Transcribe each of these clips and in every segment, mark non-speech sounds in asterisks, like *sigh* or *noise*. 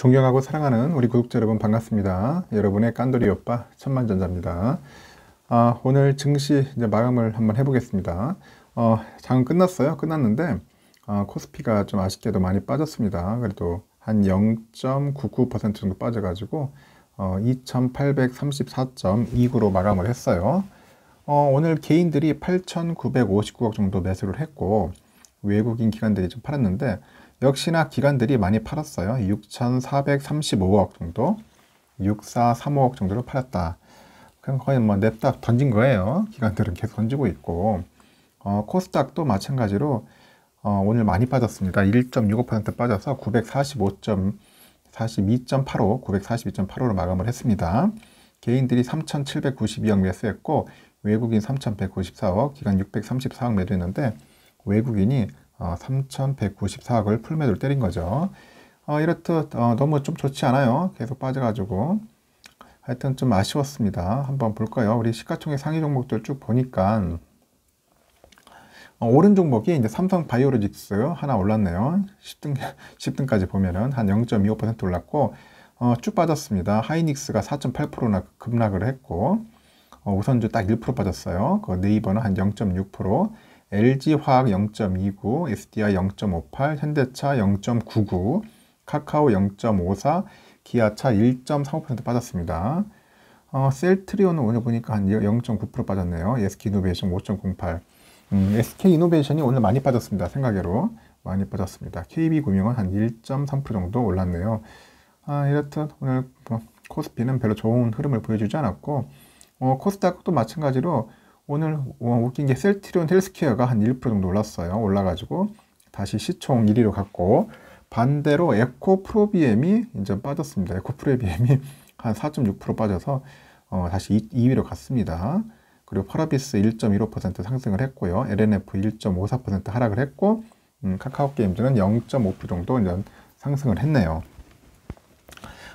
존경하고 사랑하는 우리 구독자 여러분 반갑습니다. 여러분의 깐돌이 오빠 천만전자입니다. 아, 오늘 증시 이제 마감을 한번 해보겠습니다. 어, 장은 끝났어요. 끝났는데 어, 코스피가 좀 아쉽게도 많이 빠졌습니다. 그래도 한 0.99% 정도 빠져가지고 어, 2834.29로 마감을 했어요. 어, 오늘 개인들이 8,959억 정도 매수를 했고 외국인 기관들이 좀 팔았는데 역시나 기관들이 많이 팔았어요. 6,435억 정도, 6,435억 정도로 팔았다. 그냥 거의 뭐 냅다 던진 거예요. 기관들은 계속 던지고 있고 어, 코스닥도 마찬가지로 어, 오늘 많이 빠졌습니다. 1.65% 빠져서 945.42.85, 942.85로 마감을 했습니다. 개인들이 3,792억 매수했고 외국인 3,194억, 기간 634억 매도했는데 외국인이 3,194억을 어, 풀매도를 때린 거죠. 어, 이렇듯 어, 너무 좀 좋지 않아요. 계속 빠져가지고 하여튼 좀 아쉬웠습니다. 한번 볼까요? 우리 시가총액 상위 종목들 쭉 보니까 어, 오른 종목이 이제 삼성 바이오로직스 하나 올랐네요. 10등, 10등까지 보면은 한 0.25% 올랐고, 어, 쭉 빠졌습니다. 하이닉스가 4.8%나 급락을 했고, 어, 우선주 딱 1% 빠졌어요. 그 네이버는 한 0.6%, LG화학 0.29, SDI 0.58, 현대차 0.99, 카카오 0.54, 기아차 1.35% 빠졌습니다. 어, 셀트리온은 오늘 보니까 한 0.9% 빠졌네요. SK이노베이션 5.08. 음, SK이노베이션이 오늘 많이 빠졌습니다. 생각외로 많이 빠졌습니다. KB금융은 한 1.3% 정도 올랐네요. 아, 이렇듯 오늘 뭐 코스피는 별로 좋은 흐름을 보여주지 않았고 어, 코스닥도 마찬가지로 오늘 어, 웃긴 게 셀트리온 헬스케어가 한 1% 정도 올랐어요. 올라가지고 다시 시총 1위로 갔고 반대로 에코 프로비엠이 이제 빠졌습니다. 에코 프로비엠이 *laughs* 한 4.6% 빠져서 어, 다시 2, 위로 갔습니다. 그리고 파라비스 1.15% 상승을 했고요. LNF 1.54% 하락을 했고 음, 카카오 게임즈는 0.5% 정도 이제 상승을 했네요.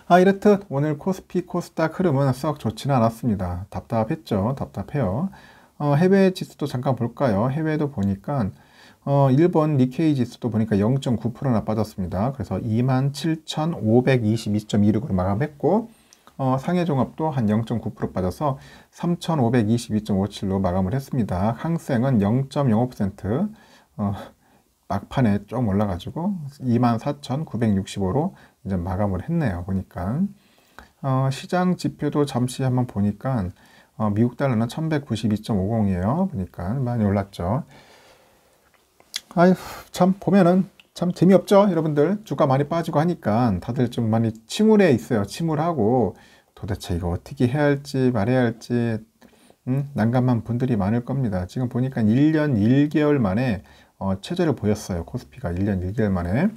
아 이렇듯 오늘 코스피 코스닥 흐름은 썩 좋지는 않았습니다. 답답했죠. 답답해요. 어, 해외 지수도 잠깐 볼까요? 해외도 보니까 어, 일본 니케이 지수도 보니까 0.9%나 빠졌습니다. 그래서 27,522.26으로 마감했고 어, 상해 종합도 한 0.9% 빠져서 3,522.57로 마감을 했습니다. 항생은 0.05% 어, 막판에 좀 올라가지고 24,965로 이제 마감을 했네요. 보니까 어, 시장 지표도 잠시 한번 보니까 어, 미국 달러는 1192.50이에요. 보니까 많이 올랐죠. 아휴, 참, 보면은 참 재미없죠? 여러분들. 주가 많이 빠지고 하니까 다들 좀 많이 침울해 있어요. 침울하고 도대체 이거 어떻게 해야 할지 말해야 할지 음, 난감한 분들이 많을 겁니다. 지금 보니까 1년 1개월 만에 어, 최저를 보였어요. 코스피가 1년 1개월 만에.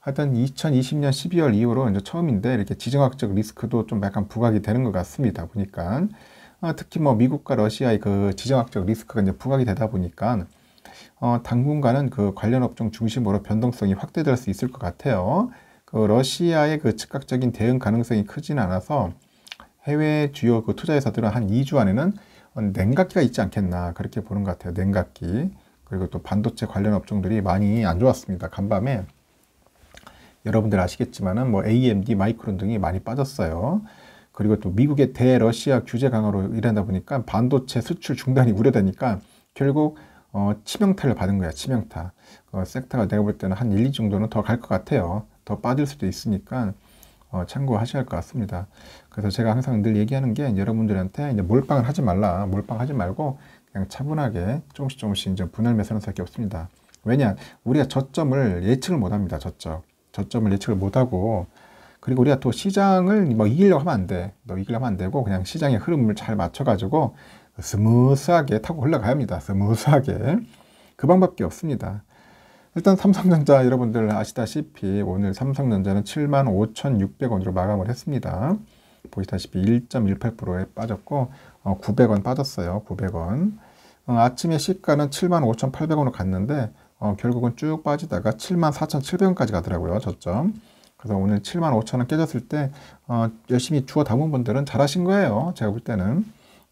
하여튼 2020년 12월 이후로 이제 처음인데 이렇게 지정학적 리스크도 좀 약간 부각이 되는 것 같습니다. 보니까. 어, 특히 뭐 미국과 러시아의 그 지정학적 리스크가 이제 부각이 되다 보니까 어, 당분간은 그 관련 업종 중심으로 변동성이 확대될 수 있을 것 같아요. 그 러시아의 그 즉각적인 대응 가능성이 크진 않아서 해외 주요 그 투자회사들은 한 2주 안에는 냉각기가 있지 않겠나 그렇게 보는 것 같아요. 냉각기 그리고 또 반도체 관련 업종들이 많이 안 좋았습니다. 간밤에 여러분들 아시겠지만은 뭐 AMD, 마이크론 등이 많이 빠졌어요. 그리고 또 미국의 대러시아 규제 강화로 일하다 보니까 반도체 수출 중단이 우려되니까 결국 어, 치명타를 받은 거야 치명타 어, 섹터가 내가 볼 때는 한 1, 2 정도는 더 갈 것 같아요 더 빠질 수도 있으니까 어, 참고하셔야 할 것 같습니다 그래서 제가 항상 늘 얘기하는 게 여러분들한테 이제 몰빵을 하지 말라 몰빵하지 말고 그냥 차분하게 조금씩 조금씩 이제 분할 매수하는 수밖에 없습니다 왜냐 우리가 저점을 예측을 못합니다 저점 저점을 예측을 못하고 그리고 우리가 또 시장을 뭐 이기려고 하면 안 돼. 너 이기려면 하안 되고 그냥 시장의 흐름을 잘 맞춰가지고 스무스하게 타고 올라가야 합니다. 스무스하게. 그 방법밖에 없습니다. 일단 삼성전자 여러분들 아시다시피 오늘 삼성전자는 75,600원으로 마감을 했습니다. 보시다시피 1.18%에 빠졌고 어, 900원 빠졌어요. 900원. 어, 아침에 시가는 75,800원으로 갔는데 어, 결국은 쭉 빠지다가 74,700원까지 가더라고요. 저점. 그래서 오늘 7만 5천 원 깨졌을 때 어, 열심히 주워 담은 분들은 잘하신 거예요. 제가 볼 때는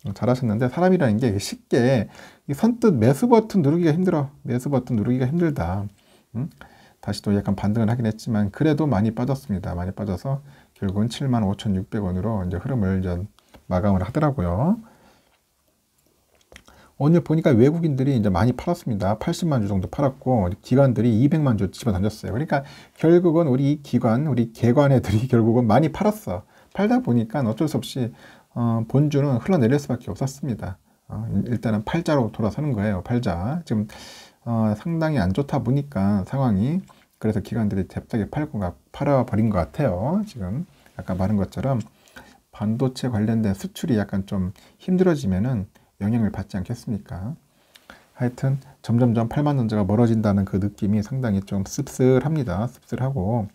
어, 잘하셨는데 사람이라는 게 쉽게 선뜻 매수 버튼 누르기가 힘들어. 매수 버튼 누르기가 힘들다. 음? 다시 또 약간 반등을 하긴 했지만 그래도 많이 빠졌습니다. 많이 빠져서 결국은 7 5 6 0원으로 이제 흐름을 이제 마감을 하더라고요. 오늘 보니까 외국인들이 이제 많이 팔았습니다. 80만 주 정도 팔았고 기관들이 200만 주 집어 던졌어요. 그러니까 결국은 우리 기관, 우리 개관 애들이 *laughs* 결국은 많이 팔았어. 팔다 보니까 어쩔 수 없이 어, 본주는 흘러내릴 수밖에 없었습니다. 어, 일단은 팔자로 돌아서는 거예요. 팔자. 지금 어, 상당히 안 좋다 보니까 상황이 그래서 기관들이 잽싸게 팔고 가, 팔아버린 것 같아요. 지금 아까 말한 것처럼 반도체 관련된 수출이 약간 좀 힘들어지면은 영향을 받지 않겠습니까? 하여튼 점점점 8만 원자가 멀어진다는 그 느낌이 상당히 좀 씁쓸합니다. 씁쓸하고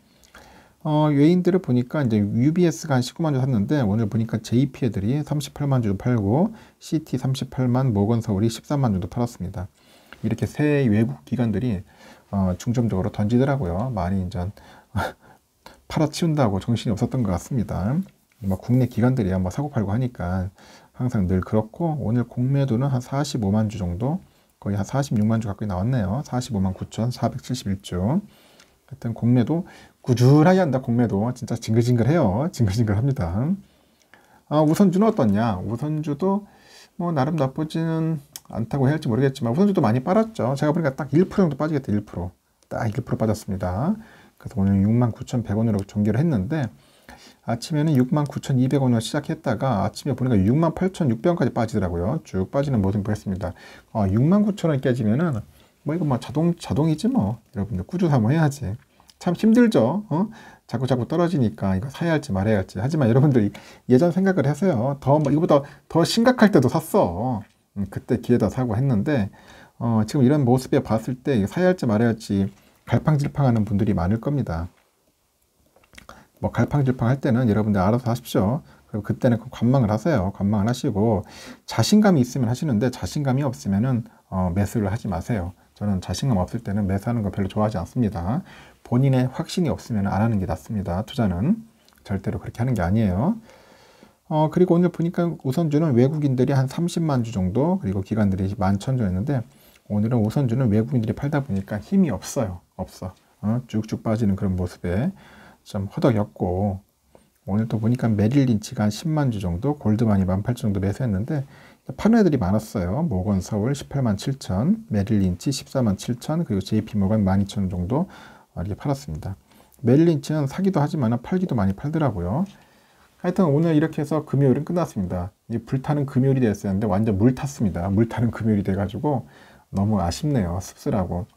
어, 외인들을 보니까 이제 UBS가 한 19만 주 샀는데 오늘 보니까 JP 애들이 38만 주도 팔고 CT 38만, 모건 서울이 13만 주도 팔았습니다. 이렇게 세 외국 기관들이 어, 중점적으로 던지더라고요. 많이 이제 *laughs* 팔아치운다고 정신이 없었던 것 같습니다. 뭐 국내 기관들이야 뭐 사고 팔고 하니까 항상 늘 그렇고 오늘 공매도는 한 45만 주 정도 거의 한 46만 주 가까이 나왔네요. 45만 9,471주. 천 하여튼 공매도 꾸준하게 한다. 공매도 진짜 징글징글해요. 징글징글합니다. 아, 우선주는 어떻냐? 우선주도 뭐 나름 나쁘지는 않다고 해야 할지 모르겠지만 우선주도 많이 빠졌죠. 제가 보니까 딱 1% 정도 빠지겠다. 1%. 딱 1% 빠졌습니다. 그래서 오늘 69,100원으로 종결을 했는데 아침에는 69,200원을 시작했다가 아침에 보니까 68,600원까지 빠지더라고요. 쭉 빠지는 모습 보였습니다. 어, 아, 69,000원 깨지면은 뭐 이거 뭐 자동 자동이지 뭐 여러분들 꾸준히 한번 해야지. 참 힘들죠. 어? 자꾸 자꾸 떨어지니까 이거 사야 할지 말아야 할지. 하지만 여러분들 예전 생각을 해서요. 더 뭐 이거보다 더 심각할 때도 샀어. 음, 그때 기회다 사고 했는데 어, 지금 이런 모습에 봤을 때 사야 할지 말아야 할지 갈팡질팡하는 분들이 많을 겁니다. 뭐 갈팡질팡 할 때는 여러분들 알아서 하십시오. 그리고 그때는 관망을 하세요. 관망을 하시고 자신감이 있으면 하시는데 자신감이 없으면은 어, 매수를 하지 마세요. 저는 자신감 없을 때는 매수하는 거 별로 좋아하지 않습니다. 본인의 확신이 없으면 안 하는 게 낫습니다. 투자는 절대로 그렇게 하는 게 아니에요. 어, 그리고 오늘 보니까 우선주는 외국인들이 한 30만 주 정도, 그리고 기관들이 11,000주였는데, 오늘은 우선주는 외국인들이 팔다 보니까 힘이 없어요. 없어. 어, 쭉쭉 빠지는 그런 모습에 좀 허덕였고 오늘 또 보니까 메릴 린치가 한 10만 주 정도, 골드만이 18,000 정도 매수했는데 판매들이 많았어요. 모건 서울 18만 7천, 메릴 린치 14만 7천, 그리고 JP 모건 12,000 정도 어, 이렇게 팔았습니다. 메릴 린치는 사기도 하지만 팔기도 많이 팔더라고요. 하여튼 오늘 이렇게 해서 금요일은 끝났습니다. 불타는 금요일이 됐었는데 완전 물 탔습니다. 물 타는 금요일이 돼가지고 너무 아쉽네요. 씁쓸하고.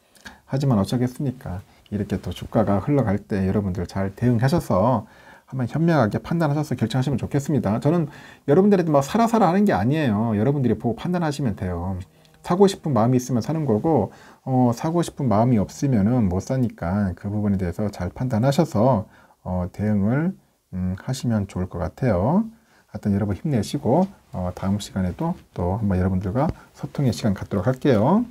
하지만 어쩌겠습니까. 이렇게 또 주가가 흘러갈 때 여러분들 잘 대응하셔서 한번 현명하게 판단하셔서 결정하시면 좋겠습니다. 저는 여러분들한막 뭐 사라 사라 하는 게 아니에요. 여러분들이 보고 판단하시면 돼요. 사고 싶은 마음이 있으면 사는 거고 어, 사고 싶은 마음이 없으면은 못 사니까 그 부분에 대해서 잘 판단하셔서 어, 대응을 음, 하시면 좋을 것 같아요. 하여튼 여러분 힘내시고 어, 다음 시간에도 또 한번 여러분들과 소통의 시간 갖도록 할게요.